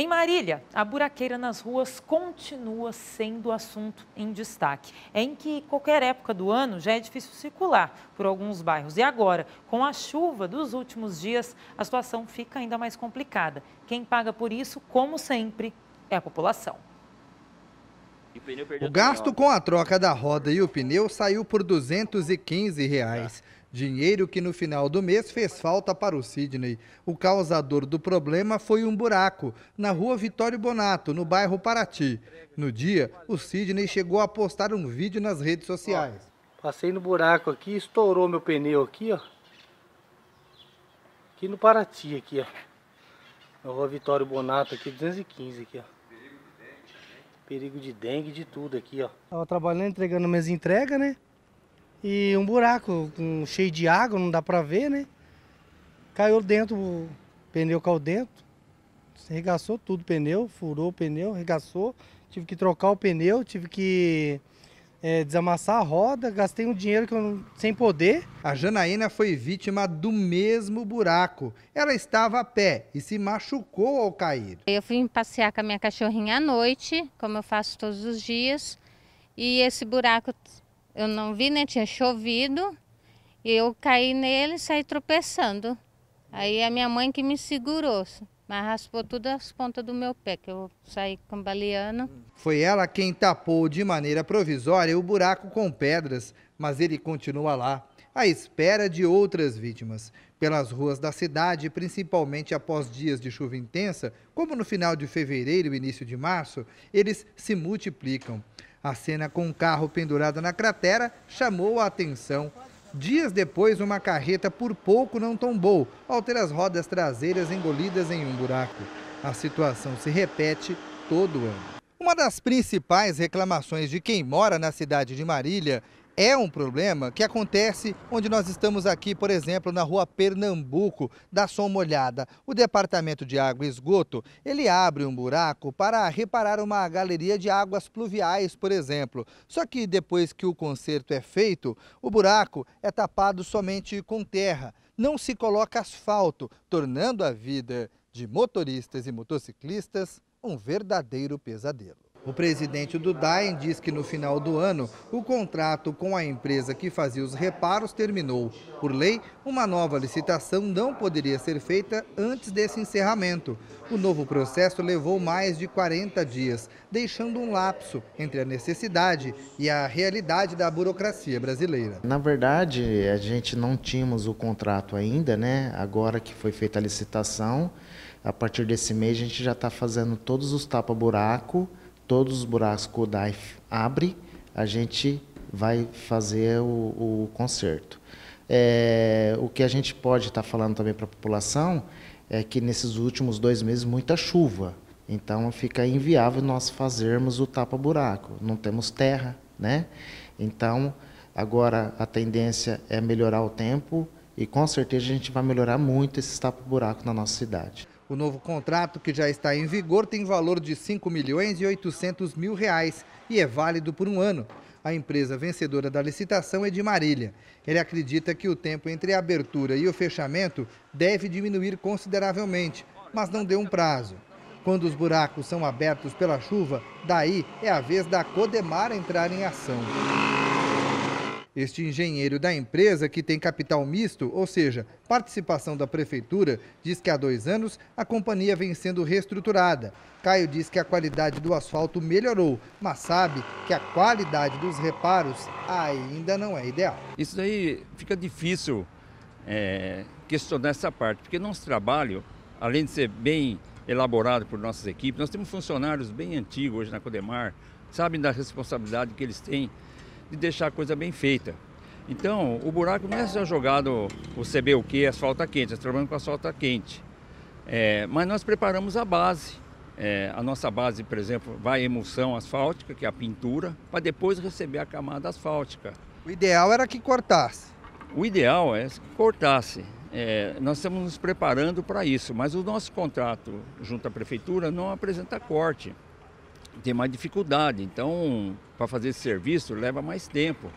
Em Marília, a buraqueira nas ruas continua sendo assunto em destaque. É em que qualquer época do ano já é difícil circular por alguns bairros. E agora, com a chuva dos últimos dias, a situação fica ainda mais complicada. Quem paga por isso, como sempre, é a população. O gasto com a troca da roda e o pneu saiu por R$ 215. Reais. Dinheiro que no final do mês fez falta para o Sidney. O causador do problema foi um buraco na rua Vitório Bonato, no bairro Paraty. No dia, o Sidney chegou a postar um vídeo nas redes sociais. passei no buraco aqui, estourou meu pneu aqui, ó. Aqui no Paraty, aqui, ó. Na rua Vitório Bonato, aqui, 215, aqui, ó perigo de dengue, de tudo aqui, ó. Tava trabalhando, entregando minhas entregas, né? e um buraco cheio de água, não dá para ver, né? Caiu dentro, o pneu caiu dentro, regaçou tudo o pneu, furou o pneu, regaçou. Tive que trocar o pneu, tive que é, desamassar a roda, gastei um dinheiro que eu não, sem poder. A Janaína foi vítima do mesmo buraco. Ela estava a pé e se machucou ao cair. Eu fui passear com a minha cachorrinha à noite, como eu faço todos os dias, e esse buraco eu não vi, né? Tinha chovido. E eu caí nele e saí tropeçando. Aí é a minha mãe que me segurou, mas raspou todas as pontas do meu pé, que eu saí cambaleando. Foi ela quem tapou de maneira provisória o buraco com pedras, mas ele continua lá, à espera de outras vítimas. Pelas ruas da cidade, principalmente após dias de chuva intensa, como no final de fevereiro e início de março, eles se multiplicam. A cena com um carro pendurado na cratera chamou a atenção. Dias depois, uma carreta por pouco não tombou, ao ter as rodas traseiras engolidas em um buraco. A situação se repete todo ano. Uma das principais reclamações de quem mora na cidade de Marília é um problema que acontece onde nós estamos aqui, por exemplo, na rua Pernambuco, da Som Molhada. O Departamento de Água e Esgoto, ele abre um buraco para reparar uma galeria de águas pluviais, por exemplo. Só que depois que o conserto é feito, o buraco é tapado somente com terra. Não se coloca asfalto, tornando a vida de motoristas e motociclistas um verdadeiro pesadelo. O presidente do DAEM diz que no final do ano, o contrato com a empresa que fazia os reparos terminou. Por lei, uma nova licitação não poderia ser feita antes desse encerramento. O novo processo levou mais de 40 dias, deixando um lapso entre a necessidade e a realidade da burocracia brasileira. Na verdade, a gente não tínhamos o contrato ainda, né? Agora que foi feita a licitação, a partir desse mês a gente já está fazendo todos os tapa-buraco todos os buracos que o DAIF abre, a gente vai fazer o, o conserto. É, o que a gente pode estar tá falando também para a população é que nesses últimos dois meses muita chuva, então fica inviável nós fazermos o tapa-buraco, não temos terra, né? Então agora a tendência é melhorar o tempo e com certeza a gente vai melhorar muito esse tapa-buraco na nossa cidade. O novo contrato, que já está em vigor, tem valor de 5 milhões e 800 mil reais e é válido por um ano. A empresa vencedora da licitação é de Marília. Ele acredita que o tempo entre a abertura e o fechamento deve diminuir consideravelmente, mas não deu um prazo. Quando os buracos são abertos pela chuva, daí é a vez da Codemar entrar em ação. Este engenheiro da empresa, que tem capital misto, ou seja, participação da prefeitura, diz que há dois anos a companhia vem sendo reestruturada. Caio diz que a qualidade do asfalto melhorou, mas sabe que a qualidade dos reparos ainda não é ideal. Isso daí fica difícil é, questionar essa parte, porque nosso trabalho, além de ser bem elaborado por nossas equipes, nós temos funcionários bem antigos hoje na Codemar, sabem da responsabilidade que eles têm de deixar a coisa bem feita. Então, o buraco não é só jogado o CBUQ, asfalto quente, nós trabalhamos com asfalto quente. É, mas nós preparamos a base. É, a nossa base, por exemplo, vai emulsão asfáltica, que é a pintura, para depois receber a camada asfáltica. O ideal era que cortasse. O ideal é que cortasse. É, nós estamos nos preparando para isso, mas o nosso contrato junto à prefeitura não apresenta corte tem mais dificuldade. Então, para fazer esse serviço leva mais tempo.